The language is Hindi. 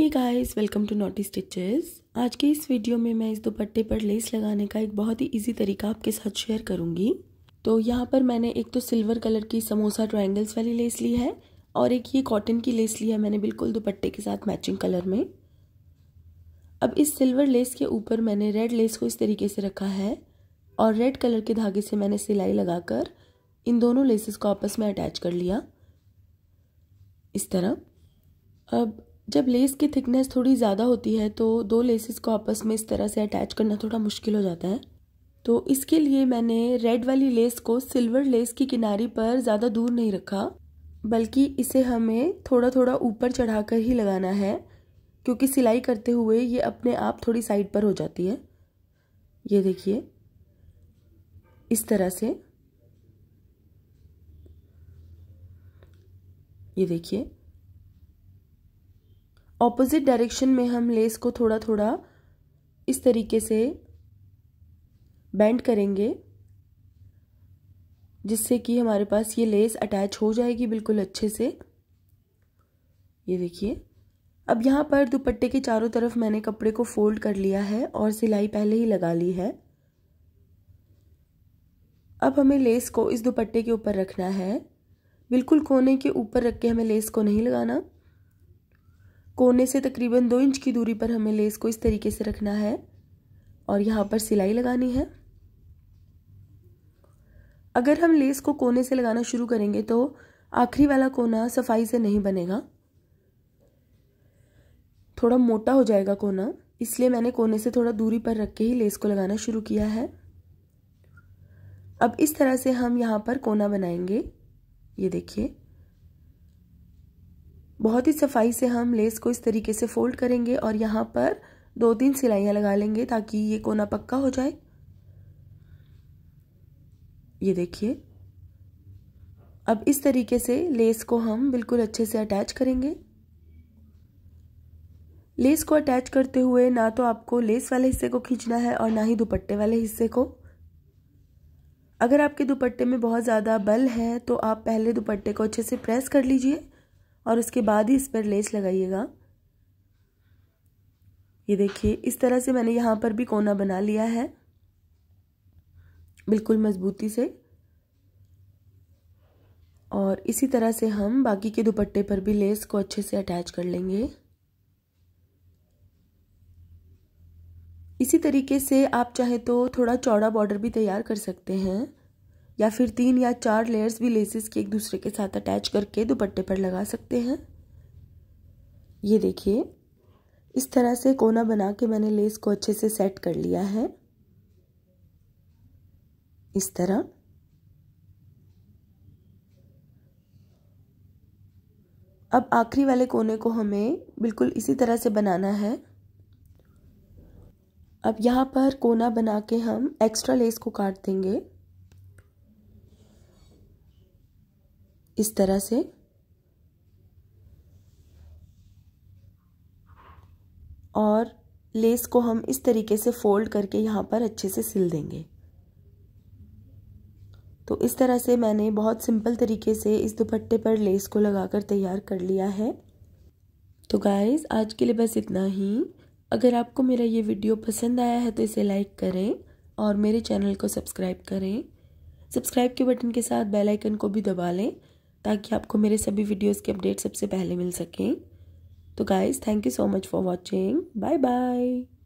ये guys welcome to Naughty Stitches आज के इस वीडियो में मैं इस दुपट्टे पर लेस लगाने का एक बहुत ही इजी तरीका आपके साथ शेयर करूंगी तो यहाँ पर मैंने एक तो सिल्वर कलर की समोसा ट्रायंगल्स वाली लेस ली है और एक ये कॉटन की लेस ली है मैंने बिल्कुल दुपट्टे के साथ मैचिंग कलर में अब इस सिल्वर लेस के ऊपर मैंने रेड लेस को इस तरीके से रखा है और रेड कलर के धागे से मैंने सिलाई लगाकर इन दोनों लेसेस को आपस में अटैच कर लिया इस तरह अब जब लेस की थिकनेस थोड़ी ज़्यादा होती है तो दो लेसेस को आपस में इस तरह से अटैच करना थोड़ा मुश्किल हो जाता है तो इसके लिए मैंने रेड वाली लेस को सिल्वर लेस की किनारी पर ज़्यादा दूर नहीं रखा बल्कि इसे हमें थोड़ा थोड़ा ऊपर चढ़ा कर ही लगाना है क्योंकि सिलाई करते हुए ये अपने आप थोड़ी साइड पर हो जाती है ये देखिए इस तरह से ये देखिए ऑपोजिट डायरेक्शन में हम लेस को थोड़ा थोड़ा इस तरीके से बैंड करेंगे जिससे कि हमारे पास ये लेस अटैच हो जाएगी बिल्कुल अच्छे से ये देखिए अब यहाँ पर दुपट्टे के चारों तरफ मैंने कपड़े को फोल्ड कर लिया है और सिलाई पहले ही लगा ली है अब हमें लेस को इस दुपट्टे के ऊपर रखना है बिल्कुल कोने के ऊपर रख के हमें लेस को नहीं लगाना कोने से तकरीबन दो इंच की दूरी पर हमें लेस को इस तरीके से रखना है और यहाँ पर सिलाई लगानी है अगर हम लेस को कोने से लगाना शुरू करेंगे तो आखिरी वाला कोना सफाई से नहीं बनेगा थोड़ा मोटा हो जाएगा कोना इसलिए मैंने कोने से थोड़ा दूरी पर रख के ही लेस को लगाना शुरू किया है अब इस तरह से हम यहाँ पर कोना बनाएंगे ये देखिए बहुत ही सफाई से हम लेस को इस तरीके से फोल्ड करेंगे और यहाँ पर दो तीन सिलाइयाँ लगा लेंगे ताकि ये कोना पक्का हो जाए ये देखिए अब इस तरीके से लेस को हम बिल्कुल अच्छे से अटैच करेंगे लेस को अटैच करते हुए ना तो आपको लेस वाले हिस्से को खींचना है और ना ही दुपट्टे वाले हिस्से को अगर आपके दुपट्टे में बहुत ज़्यादा बल है तो आप पहले दुपट्टे को अच्छे से प्रेस कर लीजिए और उसके बाद ही इस पर लेस लगाइएगा ये देखिए इस तरह से मैंने यहाँ पर भी कोना बना लिया है बिल्कुल मज़बूती से और इसी तरह से हम बाकी के दुपट्टे पर भी लेस को अच्छे से अटैच कर लेंगे इसी तरीके से आप चाहे तो थोड़ा चौड़ा बॉर्डर भी तैयार कर सकते हैं या फिर तीन या चार लेयर्स भी लेसेस के एक दूसरे के साथ अटैच करके दुपट्टे पर लगा सकते हैं ये देखिए इस तरह से कोना बना के मैंने लेस को अच्छे से सेट कर लिया है इस तरह अब आखिरी वाले कोने को हमें बिल्कुल इसी तरह से बनाना है अब यहाँ पर कोना बना के हम एक्स्ट्रा लेस को काट देंगे इस तरह से और लेस को हम इस तरीके से फोल्ड करके यहाँ पर अच्छे से सिल देंगे तो इस तरह से मैंने बहुत सिंपल तरीके से इस दुपट्टे पर लेस को लगाकर तैयार कर लिया है तो गाइस आज के लिए बस इतना ही अगर आपको मेरा ये वीडियो पसंद आया है तो इसे लाइक करें और मेरे चैनल को सब्सक्राइब करें सब्सक्राइब के बटन के साथ बेल आइकन को भी दबा लें ताकि आपको मेरे सभी वीडियोज़ के अपडेट सबसे पहले मिल सकें तो guys thank you so much for watching bye bye